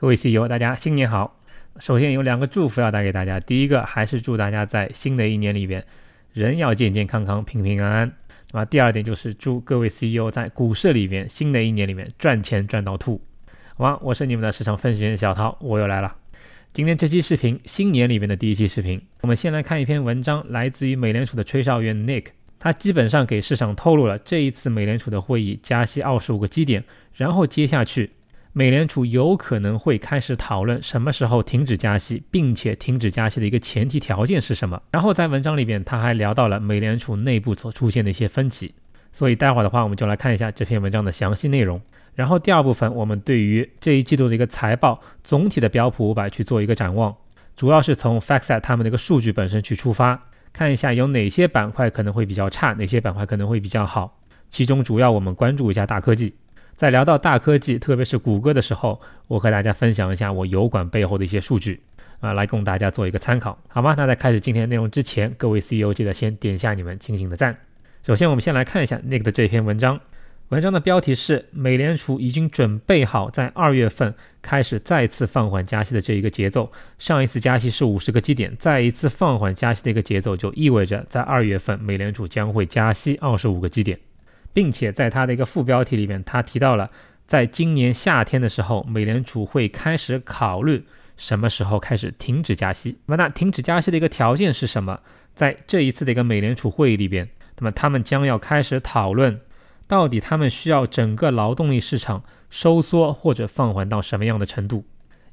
各位 CEO，大家新年好！首先有两个祝福要带给大家，第一个还是祝大家在新的一年里边，人要健健康康、平平安安。那么第二点就是祝各位 CEO 在股市里边新的一年里面赚钱赚到吐。好吧，我是你们的市场分析员小涛，我又来了。今天这期视频，新年里边的第一期视频，我们先来看一篇文章，来自于美联储的吹哨员 Nick，他基本上给市场透露了这一次美联储的会议加息二十五个基点，然后接下去。美联储有可能会开始讨论什么时候停止加息，并且停止加息的一个前提条件是什么。然后在文章里边，他还聊到了美联储内部所出现的一些分歧。所以待会的话，我们就来看一下这篇文章的详细内容。然后第二部分，我们对于这一季度的一个财报总体的标普五百去做一个展望，主要是从 Factset 他们的一个数据本身去出发，看一下有哪些板块可能会比较差，哪些板块可能会比较好。其中主要我们关注一下大科技。在聊到大科技，特别是谷歌的时候，我和大家分享一下我油管背后的一些数据啊，来供大家做一个参考，好吗？那在开始今天内容之前，各位 CEO 记得先点下你们清醒的赞。首先，我们先来看一下 Nick 的这篇文章，文章的标题是“美联储已经准备好在二月份开始再次放缓加息的这一个节奏”。上一次加息是五十个基点，再一次放缓加息的一个节奏，就意味着在二月份，美联储将会加息二十五个基点。并且在它的一个副标题里面，它提到了，在今年夏天的时候，美联储会开始考虑什么时候开始停止加息。那停止加息的一个条件是什么？在这一次的一个美联储会议里边，那么他们将要开始讨论，到底他们需要整个劳动力市场收缩或者放缓到什么样的程度？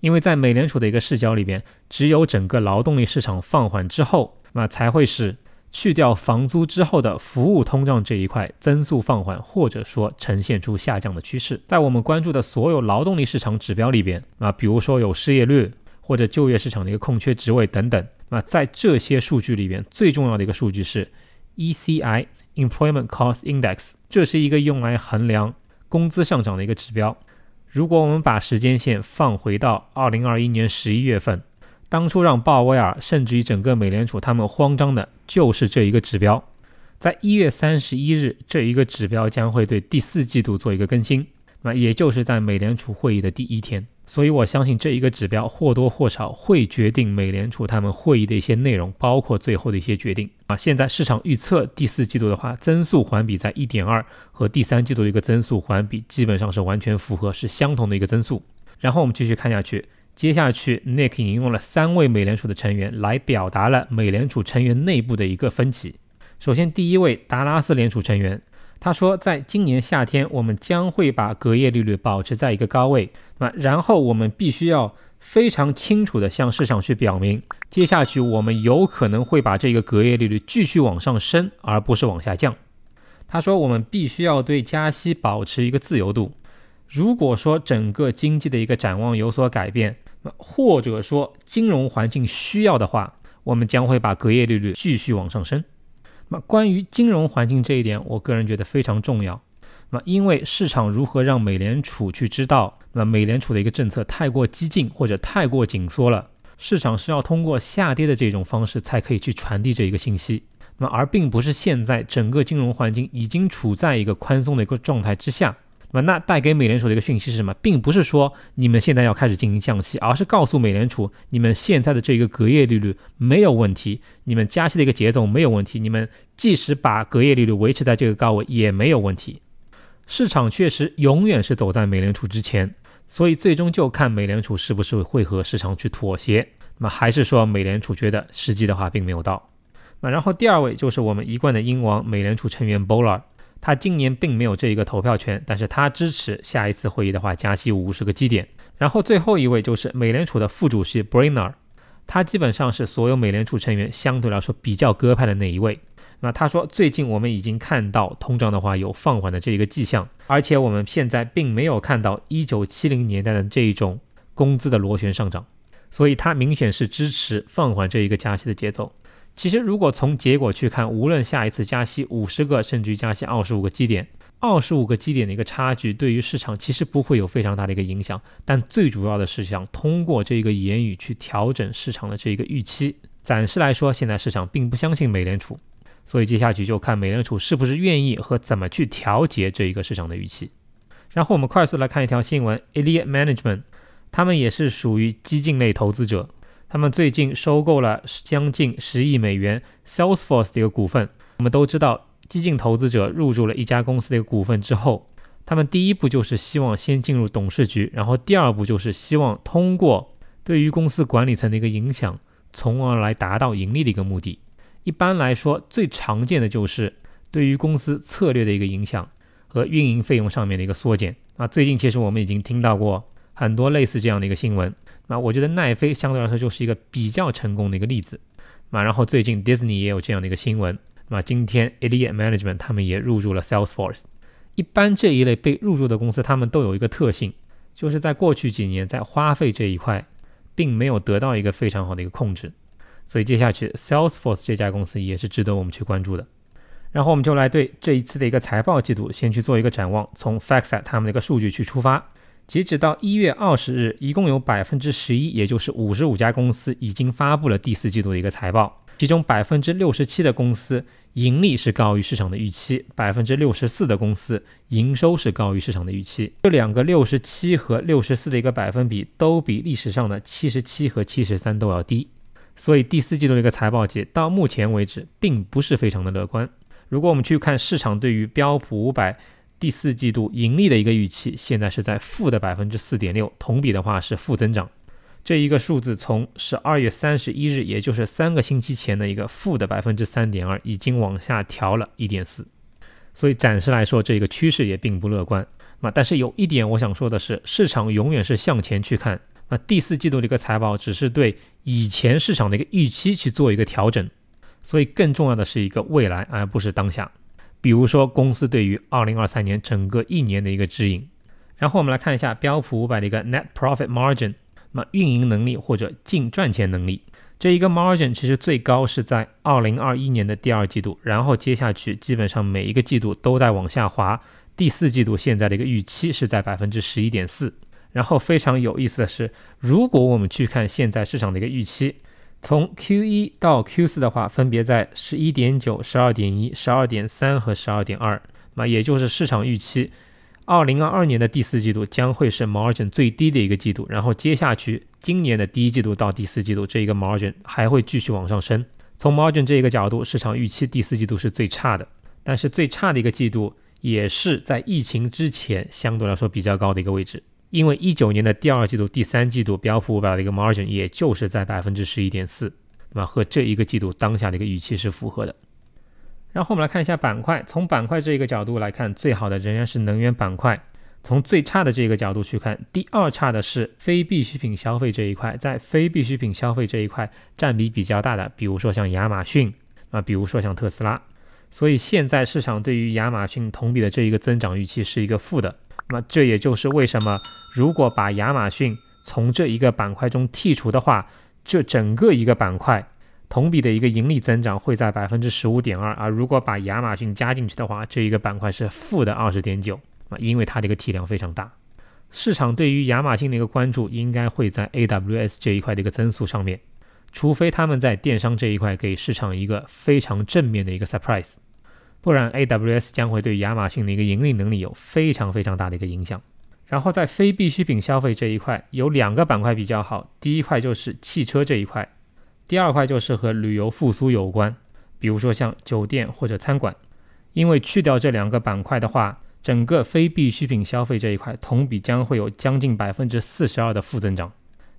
因为在美联储的一个视角里边，只有整个劳动力市场放缓之后，那才会是。去掉房租之后的服务通胀这一块增速放缓，或者说呈现出下降的趋势。在我们关注的所有劳动力市场指标里边，啊，比如说有失业率或者就业市场的一个空缺职位等等。那在这些数据里边，最重要的一个数据是 ECI Employment Cost Index，这是一个用来衡量工资上涨的一个指标。如果我们把时间线放回到二零二一年十一月份。当初让鲍威尔甚至于整个美联储他们慌张的，就是这一个指标。在一月三十一日，这一个指标将会对第四季度做一个更新，那也就是在美联储会议的第一天。所以我相信这一个指标或多或少会决定美联储他们会议的一些内容，包括最后的一些决定。啊，现在市场预测第四季度的话，增速环比在一点二，和第三季度的一个增速环比基本上是完全符合，是相同的一个增速。然后我们继续看下去。接下去，Nick 引用了三位美联储的成员来表达了美联储成员内部的一个分歧。首先，第一位达拉斯联储成员，他说，在今年夏天，我们将会把隔夜利率保持在一个高位。那然后我们必须要非常清楚的向市场去表明，接下去我们有可能会把这个隔夜利率继续往上升，而不是往下降。他说，我们必须要对加息保持一个自由度。如果说整个经济的一个展望有所改变，那或者说金融环境需要的话，我们将会把隔夜利率继续往上升。那关于金融环境这一点，我个人觉得非常重要。那因为市场如何让美联储去知道，那美联储的一个政策太过激进或者太过紧缩了，市场是要通过下跌的这种方式才可以去传递这一个信息。那而并不是现在整个金融环境已经处在一个宽松的一个状态之下。那带给美联储的一个讯息是什么？并不是说你们现在要开始进行降息，而是告诉美联储，你们现在的这一个隔夜利率没有问题，你们加息的一个节奏没有问题，你们即使把隔夜利率维持在这个高位也没有问题。市场确实永远是走在美联储之前，所以最终就看美联储是不是会和市场去妥协，那么还是说美联储觉得时机的话并没有到。那然后第二位就是我们一贯的英王美联储成员 Boal。他今年并没有这一个投票权，但是他支持下一次会议的话加息五十个基点。然后最后一位就是美联储的副主席 b r e r n e r 他基本上是所有美联储成员相对来说比较鸽派的那一位。那他说，最近我们已经看到通胀的话有放缓的这一个迹象，而且我们现在并没有看到一九七零年代的这一种工资的螺旋上涨，所以他明显是支持放缓这一个加息的节奏。其实，如果从结果去看，无论下一次加息五十个，甚至于加息二十五个基点，二十五个基点的一个差距，对于市场其实不会有非常大的一个影响。但最主要的是想通过这个言语去调整市场的这一个预期。暂时来说，现在市场并不相信美联储，所以接下去就看美联储是不是愿意和怎么去调节这一个市场的预期。然后我们快速来看一条新闻 e l i o t Management，他们也是属于激进类投资者。他们最近收购了将近十亿美元 Salesforce 的一个股份。我们都知道，激进投资者入驻了一家公司的股份之后，他们第一步就是希望先进入董事局，然后第二步就是希望通过对于公司管理层的一个影响，从而来达到盈利的一个目的。一般来说，最常见的就是对于公司策略的一个影响和运营费用上面的一个缩减。啊，最近其实我们已经听到过很多类似这样的一个新闻。那我觉得奈飞相对来说就是一个比较成功的一个例子，那然后最近 Disney 也有这样的一个新闻，那今天 Eliot Management 他们也入驻了 Salesforce。一般这一类被入驻的公司，他们都有一个特性，就是在过去几年在花费这一块，并没有得到一个非常好的一个控制，所以接下去 Salesforce 这家公司也是值得我们去关注的。然后我们就来对这一次的一个财报季度先去做一个展望，从 Factset 他们的一个数据去出发。截止到一月二十日，一共有百分之十一，也就是五十五家公司已经发布了第四季度的一个财报。其中百分之六十七的公司盈利是高于市场的预期，百分之六十四的公司营收是高于市场的预期。这两个六十七和六十四的一个百分比都比历史上的七十七和七十三都要低。所以第四季度的一个财报季到目前为止并不是非常的乐观。如果我们去看市场对于标普五百。第四季度盈利的一个预期，现在是在负的百分之四点六，同比的话是负增长。这一个数字从十二月三十一日，也就是三个星期前的一个负的百分之三点二，已经往下调了一点四。所以暂时来说，这个趋势也并不乐观。那但是有一点我想说的是，市场永远是向前去看。那第四季度的一个财报，只是对以前市场的一个预期去做一个调整。所以更重要的是一个未来，而不是当下。比如说，公司对于二零二三年整个一年的一个指引。然后我们来看一下标普五百的一个 net profit margin，那运营能力或者净赚钱能力，这一个 margin 其实最高是在二零二一年的第二季度，然后接下去基本上每一个季度都在往下滑。第四季度现在的一个预期是在百分之十一点四。然后非常有意思的是，如果我们去看现在市场的一个预期。从 Q1 到 Q4 的话，分别在十一点九、十二点一、十二点三和十二点二。那也就是市场预期，二零二二年的第四季度将会是 margin 最低的一个季度。然后接下去今年的第一季度到第四季度，这一个 margin 还会继续往上升。从 margin 这一个角度，市场预期第四季度是最差的，但是最差的一个季度也是在疫情之前相对来说比较高的一个位置。因为一九年的第二季度、第三季度标普五百的一个 margin 也就是在百分之十一点四，那么和这一个季度当下的一个预期是符合的。然后我们来看一下板块，从板块这一个角度来看，最好的仍然是能源板块。从最差的这个角度去看，第二差的是非必需品消费这一块，在非必需品消费这一块占比比较大的，比如说像亚马逊啊，比如说像特斯拉，所以现在市场对于亚马逊同比的这一个增长预期是一个负的。那么这也就是为什么，如果把亚马逊从这一个板块中剔除的话，这整个一个板块同比的一个盈利增长会在百分之十五点二而如果把亚马逊加进去的话，这一个板块是负的二十点九啊，因为它的一个体量非常大。市场对于亚马逊的一个关注应该会在 AWS 这一块的一个增速上面，除非他们在电商这一块给市场一个非常正面的一个 surprise。不然，AWS 将会对亚马逊的一个盈利能力有非常非常大的一个影响。然后，在非必需品消费这一块，有两个板块比较好。第一块就是汽车这一块，第二块就是和旅游复苏有关，比如说像酒店或者餐馆。因为去掉这两个板块的话，整个非必需品消费这一块同比将会有将近百分之四十二的负增长。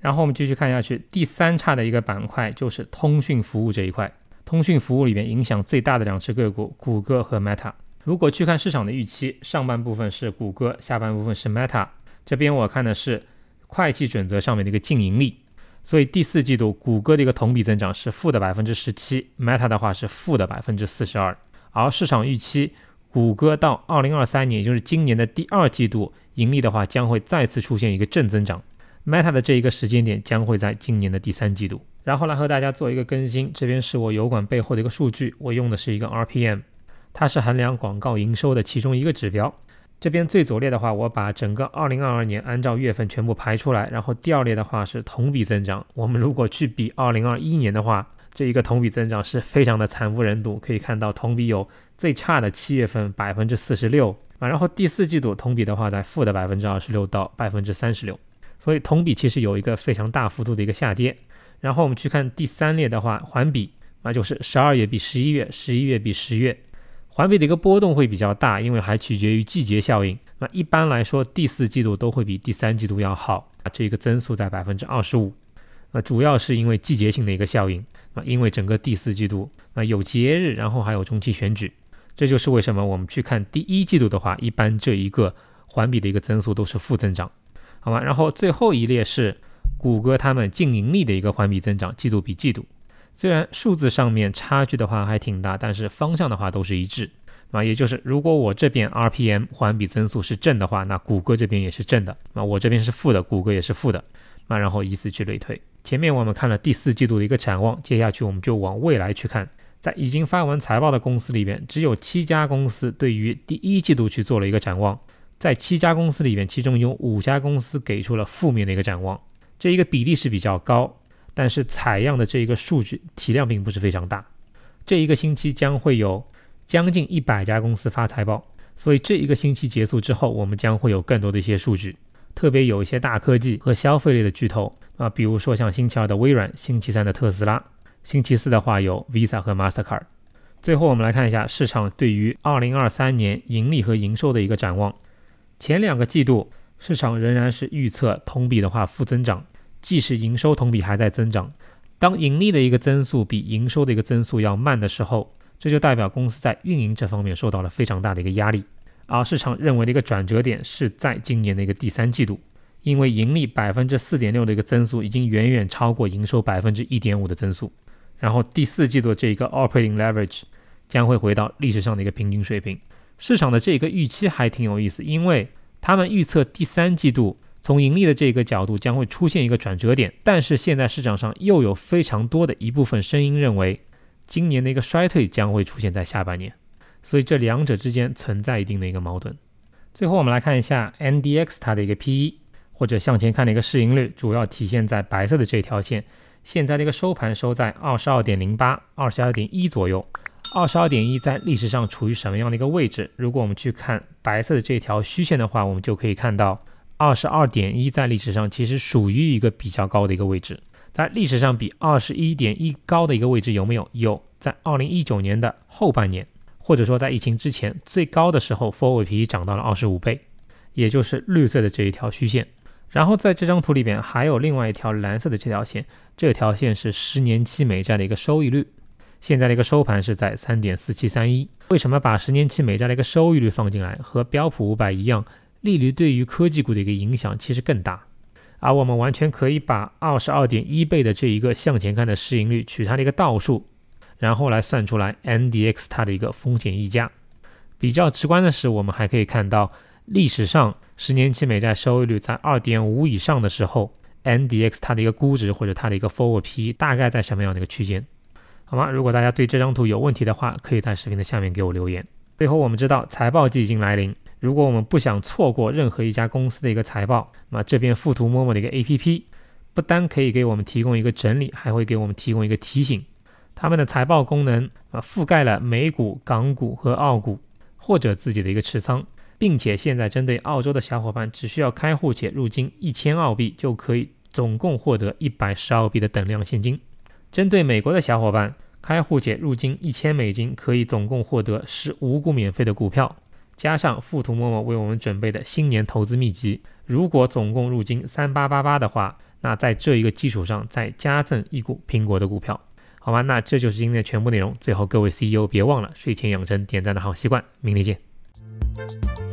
然后我们继续看下去，第三差的一个板块就是通讯服务这一块。通讯服务里面影响最大的两只个股，谷歌和 Meta。如果去看市场的预期，上半部分是谷歌，下半部分是 Meta。这边我看的是会计准则上面的一个净盈利，所以第四季度谷歌的一个同比增长是负的百分之十七，Meta 的话是负的百分之四十二。而市场预期，谷歌到二零二三年，也就是今年的第二季度盈利的话，将会再次出现一个正增长。Meta 的这一个时间点将会在今年的第三季度。然后来和大家做一个更新，这边是我油管背后的一个数据，我用的是一个 RPM，它是衡量广告营收的其中一个指标。这边最左列的话，我把整个二零二二年按照月份全部排出来，然后第二列的话是同比增长。我们如果去比二零二一年的话，这一个同比增长是非常的惨不忍睹。可以看到同比有最差的七月份百分之四十六啊，然后第四季度同比的话在负的百分之二十六到百分之三十六，所以同比其实有一个非常大幅度的一个下跌。然后我们去看第三列的话，环比，那就是十二月比十一月，十一月比十月，环比的一个波动会比较大，因为还取决于季节效应。那一般来说，第四季度都会比第三季度要好，这个增速在百分之二十五，那主要是因为季节性的一个效应。那因为整个第四季度，那有节日，然后还有中期选举，这就是为什么我们去看第一季度的话，一般这一个环比的一个增速都是负增长，好吗？然后最后一列是。谷歌他们净盈利的一个环比增长，季度比季度，虽然数字上面差距的话还挺大，但是方向的话都是一致。啊，也就是如果我这边 RPM 环比增速是正的话，那谷歌这边也是正的。那我这边是负的，谷歌也是负的。那然后依次去类推。前面我们看了第四季度的一个展望，接下去我们就往未来去看。在已经发完财报的公司里边，只有七家公司对于第一季度去做了一个展望。在七家公司里边，其中有五家公司给出了负面的一个展望。这一个比例是比较高，但是采样的这一个数据体量并不是非常大。这一个星期将会有将近一百家公司发财报，所以这一个星期结束之后，我们将会有更多的一些数据，特别有一些大科技和消费类的巨头啊，比如说像星期二的微软，星期三的特斯拉，星期四的话有 Visa 和 Mastercard。最后我们来看一下市场对于二零二三年盈利和营收的一个展望，前两个季度。市场仍然是预测同比的话负增长，即使营收同比还在增长。当盈利的一个增速比营收的一个增速要慢的时候，这就代表公司在运营这方面受到了非常大的一个压力。而市场认为的一个转折点是在今年的一个第三季度，因为盈利百分之四点六的一个增速已经远远超过营收百分之一点五的增速。然后第四季度这一个 operating leverage 将会回到历史上的一个平均水平。市场的这个预期还挺有意思，因为。他们预测第三季度从盈利的这个角度将会出现一个转折点，但是现在市场上又有非常多的一部分声音认为，今年的一个衰退将会出现在下半年，所以这两者之间存在一定的一个矛盾。最后我们来看一下 N D X 它的一个 P E，或者向前看的一个市盈率，主要体现在白色的这条线，现在的一个收盘收在二十二点零八、二十二点一左右。二十二点一在历史上处于什么样的一个位置？如果我们去看白色的这条虚线的话，我们就可以看到，二十二点一在历史上其实属于一个比较高的一个位置。在历史上比二十一点一高的一个位置有没有？有，在二零一九年的后半年，或者说在疫情之前最高的时候 f o r r w a d 皮涨到了二十五倍，也就是绿色的这一条虚线。然后在这张图里面还有另外一条蓝色的这条线，这条线是十年期美债的一个收益率。现在的一个收盘是在三点四七三一。为什么把十年期美债的一个收益率放进来，和标普五百一样，利率对于科技股的一个影响其实更大。而我们完全可以把二十二点一倍的这一个向前看的市盈率取它的一个倒数，然后来算出来 N D X 它的一个风险溢价。比较直观的是，我们还可以看到历史上十年期美债收益率在二点五以上的时候，N D X 它的一个估值或者它的一个 forward P 大概在什么样的一个区间？好吗？如果大家对这张图有问题的话，可以在视频的下面给我留言。最后，我们知道财报季已经来临，如果我们不想错过任何一家公司的一个财报，那这边富途摸摸的一个 APP，不单可以给我们提供一个整理，还会给我们提供一个提醒。他们的财报功能啊，覆盖了美股、港股和澳股，或者自己的一个持仓，并且现在针对澳洲的小伙伴，只需要开户且入金一千澳币，就可以总共获得一百十澳币的等量现金。针对美国的小伙伴，开户且入金一千美金，可以总共获得十五股免费的股票，加上富图默默为我们准备的新年投资秘籍。如果总共入金三八八八的话，那在这一个基础上再加赠一股苹果的股票，好吗？那这就是今天的全部内容。最后，各位 CEO 别忘了睡前养成点赞的好习惯。明天见。